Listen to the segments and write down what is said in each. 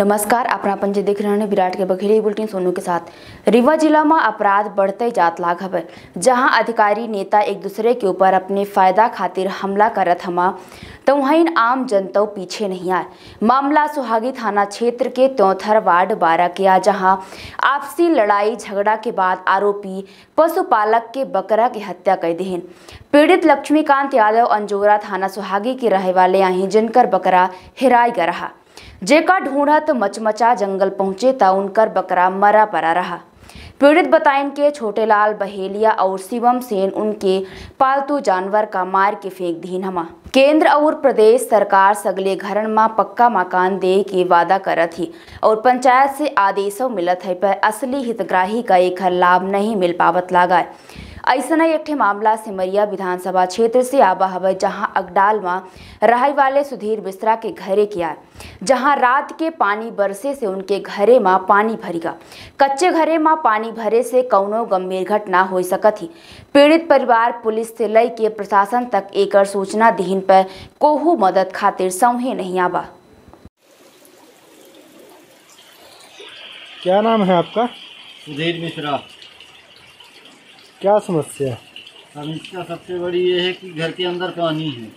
अपना આપણા देख रहे हैं विराट के बघेली बुलेटिन सोनू के साथ रीवा जिला में अपराध बढ़ते जात लागा है जहां अधिकारी नेता एक दूसरे के ऊपर अपने फायदा खातिर हमला कर थमा तो वहीं आम जनता पीछे नहीं आए मामला सुहागी थाना क्षेत्र के त्योथर वार्ड बारह के आ जहाँ आपसी लड़ाई झगड़ा के बाद आरोपी पशुपालक के बकरा की हत्या कर दी पीड़ित लक्ष्मीकांत यादव अंजोरा थाना सुहागी के रहे वाले आई जिनकर बकरा हिराई गया रहा जेका ढूंढत तो मचमचा जंगल पहुंचे त उनकर बकरा मरा परा रहा पीड़ित बताइन के छोटेलाल बहेलिया और शिवम सेन उनके पालतू जानवर का मार के फेंक दीन हमा केंद्र और प्रदेश सरकार सगले घरन मा पक्का मकान दे के वादा करत ही और पंचायत से आदेशों मिलत है पर असली हितग्राही का एक लाभ नहीं मिल पावत लगा है ऐसा एक मामला सिमरिया विधानसभा क्षेत्र से आबा हब जहाँ अगडाल में रहे वाले सुधीर मिश्रा के घरे किया जहाँ रात के पानी बरसे से उनके घरे में पानी भरेगा कच्चे घरे में पानी भरे से कौनो गंभीर घटना हो सकती पीड़ित परिवार पुलिस से लय के प्रशासन तक एक सूचना दिन पर कोहू मदद खातिर सौहे नहीं आबा क्या नाम है आपका सुधीर मिश्रा क्या समस्या अब इसका सबसे बड़ी ये है कि घर के अंदर पानी है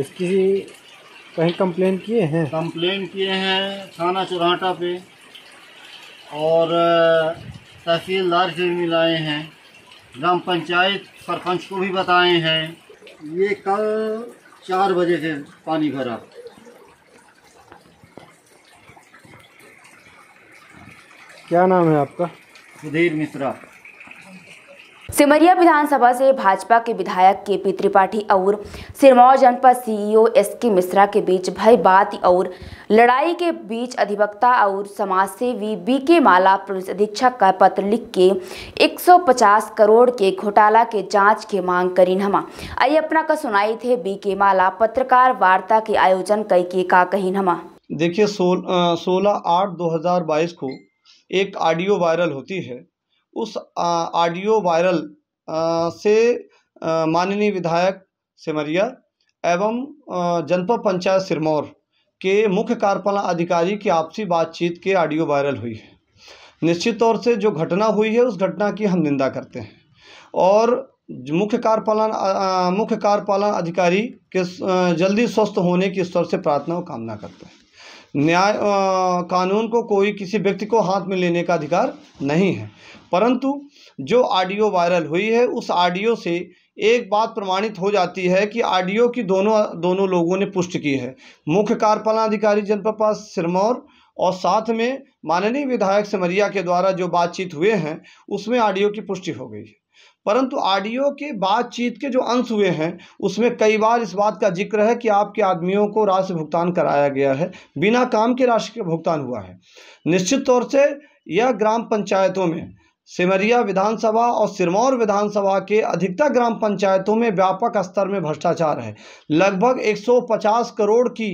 इसकी कहीं कंप्लेन किए हैं कंप्लेन किए हैं थाना चौराटा पे और तहसीलदार से मिलाए हैं ग्राम पंचायत सरपंच को भी बताए हैं ये कल चार बजे से पानी भरा क्या नाम है आपका सुधीर मिश्रा सिमरिया विधानसभा से भाजपा के विधायक के पी त्रिपाठी और सिरमौर जनपद सीईओ एस के मिश्रा के बीच भय बात और लड़ाई के बीच अधिवक्ता और सेवी बी के माला पुलिस अधीक्षक का पत्र लिख के 150 करोड़ के घोटाला के जांच की मांग करी नमा आई अपना का सुनाई थे बी के माला पत्रकार वार्ता के आयोजन कई के का कही नमा देखिये सोलह आठ दो हजार बाईस को एक ऑडियो वायरल होती है उस ऑडियो वायरल से माननीय विधायक सिमरिया एवं जनपद पंचायत सिरमौर के मुख्य कार्यपालन अधिकारी की आपसी बातचीत के ऑडियो वायरल हुई है निश्चित तौर से जो घटना हुई है उस घटना की हम निंदा करते हैं और मुख्य कार्यपालन मुख्य कार्यपालन अधिकारी के जल्दी स्वस्थ होने की स्तर से प्रार्थना और कामना करते हैं न्याय कानून को कोई किसी व्यक्ति को हाथ में लेने का अधिकार नहीं है परंतु जो ऑडियो वायरल हुई है उस ऑडियो से एक बात प्रमाणित हो जाती है कि ऑडियो की दोनों दोनों लोगों ने पुष्टि की है मुख्य अधिकारी जनपद सिरमौर और साथ में माननीय विधायक सिमरिया के द्वारा जो बातचीत हुए हैं उसमें ऑडियो की पुष्टि हो गई है परंतु ऑडियो के बातचीत के जो अंश हुए हैं उसमें कई बार इस बात का जिक्र है कि आपके आदमियों को राशि भुगतान कराया गया है बिना काम के राशि का भुगतान हुआ है निश्चित तौर से यह ग्राम पंचायतों में सिमरिया विधानसभा और सिरमौर विधानसभा के अधिकतर ग्राम पंचायतों में व्यापक स्तर में भ्रष्टाचार है लगभग 150 करोड़ की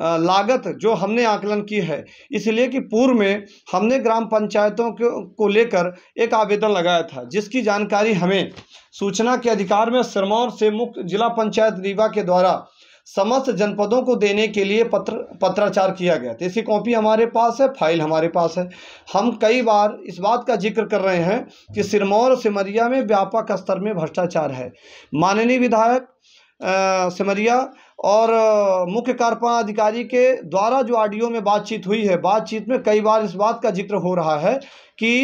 लागत जो हमने आकलन की है इसलिए कि पूर्व में हमने ग्राम पंचायतों को लेकर एक आवेदन लगाया था जिसकी जानकारी हमें सूचना के अधिकार में सिरमौर से मुक्त जिला पंचायत रीवा के द्वारा समस्त जनपदों को देने के लिए पत्र पत्राचार किया गया था इसी कॉपी हमारे पास है फाइल हमारे पास है हम कई बार इस बात का जिक्र कर रहे हैं कि सिरमौर सिमरिया में व्यापक स्तर में भ्रष्टाचार है माननीय विधायक सिमरिया और मुख्य कार्यपालन अधिकारी के द्वारा जो आरडीओ में बातचीत हुई है बातचीत में कई बार इस बात का जिक्र हो रहा है कि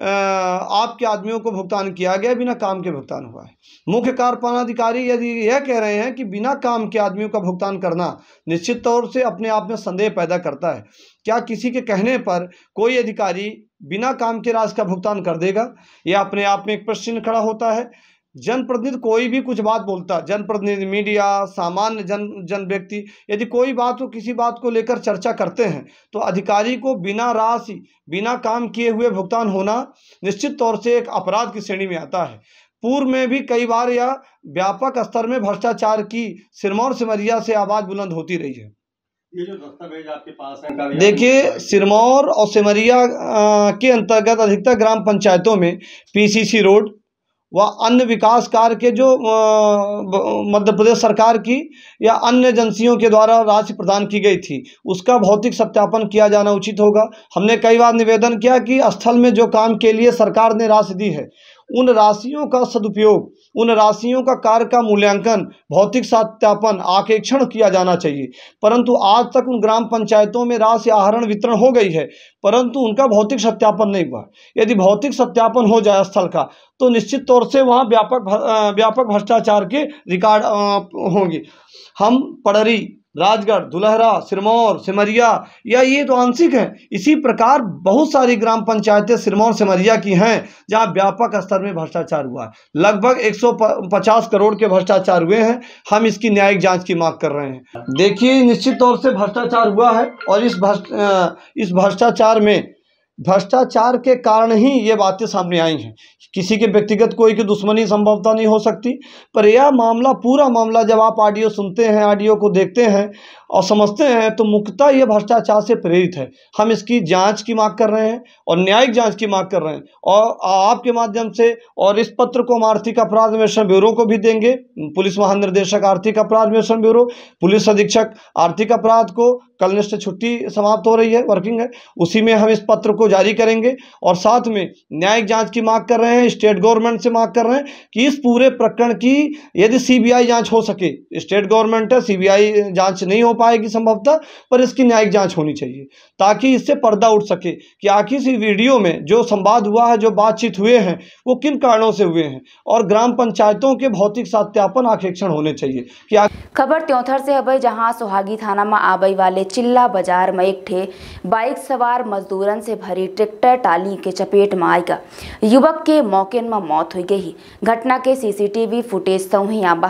आपके आदमियों को भुगतान किया गया बिना काम के भुगतान हुआ है मुख्य कार्यपालन अधिकारी यदि यह कह रहे हैं कि बिना काम के आदमियों का भुगतान करना निश्चित तौर से अपने आप में संदेह पैदा करता है क्या किसी के कहने पर कोई अधिकारी बिना काम के राज का भुगतान कर देगा यह अपने आप में एक प्रश्न खड़ा होता है जनप्रतिनिधि कोई भी कुछ बात बोलता जनप्रतिनिधि मीडिया सामान्य जन जन व्यक्ति यदि कोई बात हो किसी बात को लेकर चर्चा करते हैं तो अधिकारी को बिना राशि बिना काम किए हुए भुगतान होना निश्चित तौर से एक अपराध की श्रेणी में आता है पूर्व में भी कई बार यह व्यापक स्तर में भ्रष्टाचार की सिरमौर सिमरिया से आवाज़ बुलंद होती रही है ये जो दस्तावेज आपके पास है देखिए सिरमौर और सिमरिया के अंतर्गत अधिकतर ग्राम पंचायतों में पीसीसी रोड व अन्य विकास कार्य के जो मध्य प्रदेश सरकार की या अन्य एजेंसियों के द्वारा राशि प्रदान की गई थी उसका भौतिक सत्यापन किया जाना उचित होगा हमने कई बार निवेदन किया कि स्थल में जो काम के लिए सरकार ने राशि दी है उन राशियों का सदुपयोग उन राशियों का कार्य का मूल्यांकन भौतिक सत्यापन आकेक्षण किया जाना चाहिए परंतु आज तक उन ग्राम पंचायतों में राशि आहरण वितरण हो गई है परंतु उनका भौतिक सत्यापन नहीं हुआ यदि भौतिक सत्यापन हो जाए स्थल का तो निश्चित तौर से वहाँ व्यापक व्यापक भ्रष्टाचार के रिकॉर्ड होंगे हम पड़री राजगढ़ दुलहरा सिरमौर सिमरिया या ये तो आंशिक हैं इसी प्रकार बहुत सारी ग्राम पंचायतें सिरमौर सिमरिया की हैं जहाँ व्यापक स्तर में भ्रष्टाचार हुआ है लगभग 150 करोड़ के भ्रष्टाचार हुए हैं हम इसकी न्यायिक जांच की मांग कर रहे हैं देखिए निश्चित तौर से भ्रष्टाचार हुआ है और इस भ्रष्ट इस भ्रष्टाचार में भ्रष्टाचार के कारण ही ये बातें सामने आई हैं किसी के व्यक्तिगत कोई की दुश्मनी संभवता नहीं हो सकती पर यह मामला पूरा मामला जब आप ऑडियो सुनते हैं ऑडियो को देखते हैं और समझते हैं तो मुख्यतः ये भ्रष्टाचार से प्रेरित है हम इसकी जांच की मांग कर रहे हैं और न्यायिक जांच की मांग कर रहे हैं और आपके माध्यम से और इस पत्र को हम आर्थिक अपराध अन्वेषण ब्यूरो को भी देंगे पुलिस महानिर्देशक आर्थिक अपराध अन्वेषण ब्यूरो पुलिस अधीक्षक आर्थिक अपराध को कल निष्ठ छुट्टी समाप्त हो रही है वर्किंग है उसी में हम इस पत्र को जारी करेंगे और साथ में न्यायिक जाँच की मांग कर रहे हैं स्टेट गवर्नमेंट से मांग कर रहे हैं कि इस पूरे प्रकरण की यदि सी बी हो सके स्टेट गवर्नमेंट है सी बी नहीं हो पाएगी संभवतः पर इसकी न्यायिक जांच होनी चाहिए ताकि इससे पर्दा उठ सके कि आखिर इस वीडियो में जो संवाद हुआ है जो बातचीत हुए हैं वो किन कारणों से हुए हैं और ग्राम पंचायतों के भौतिक सत्यापन आखेक्षण होने चाहिए खबर त्योथर से हबई जहाँ सुहागी थाना में आबई वाले चिल्ला बाजार में एक ठे बाइक सवार मजदूरन से भरी ट्रैक्टर टाली के चपेट में आएगा युवक के मौके में मौत हो गई घटना के सीसीटीवी फुटेज तो ही आबा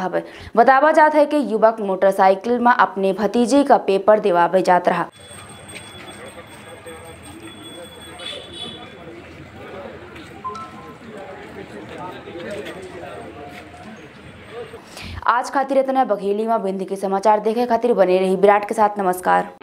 बतावा जाता है कि युवक मोटरसाइकिल में अपने भती भतीजे का पेपर दिवा जात रहा आज खातिर इतना बघेली में बिंदी के समाचार देखे खातिर बने रही विराट के साथ नमस्कार